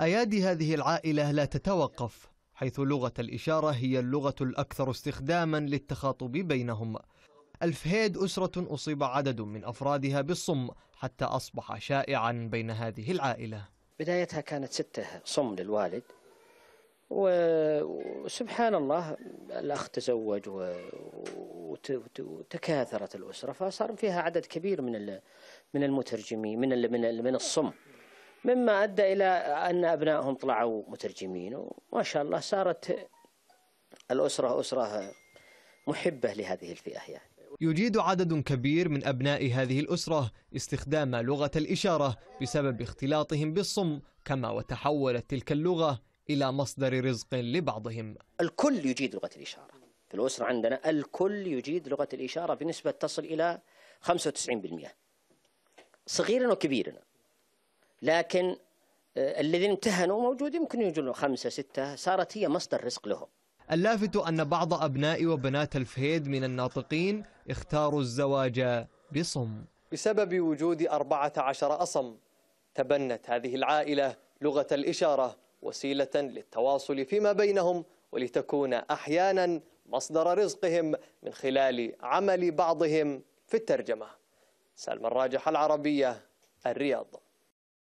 أيادي هذه العائلة لا تتوقف حيث لغة الإشارة هي اللغة الأكثر استخداما للتخاطب بينهم الفهيد أسرة أصيب عدد من أفرادها بالصم حتى أصبح شائعا بين هذه العائلة بدايتها كانت ستة صم للوالد وسبحان الله الأخ تزوج وتكاثرت الأسرة فصار فيها عدد كبير من من المترجمين من من الصم مما أدى إلى أن أبنائهم طلعوا مترجمين وما شاء الله صارت الأسرة أسرة محبة لهذه الفئة يعني يجيد عدد كبير من أبناء هذه الأسرة استخدام لغة الإشارة بسبب اختلاطهم بالصم كما وتحولت تلك اللغة إلى مصدر رزق لبعضهم الكل يجيد لغة الإشارة في الأسرة عندنا الكل يجيد لغة الإشارة بنسبة تصل إلى 95% صغيرنا وكبيرنا لكن آه، الذين امتهنوا موجود يمكن يجون خمسة ستة صارت هي مصدر رزق لهم اللافت أن بعض أبناء وبنات الفهيد من الناطقين اختاروا الزواج بصم بسبب وجود أربعة عشر أصم تبنت هذه العائلة لغة الإشارة وسيلة للتواصل فيما بينهم ولتكون أحيانا مصدر رزقهم من خلال عمل بعضهم في الترجمة سلمى الراجح العربية الرياض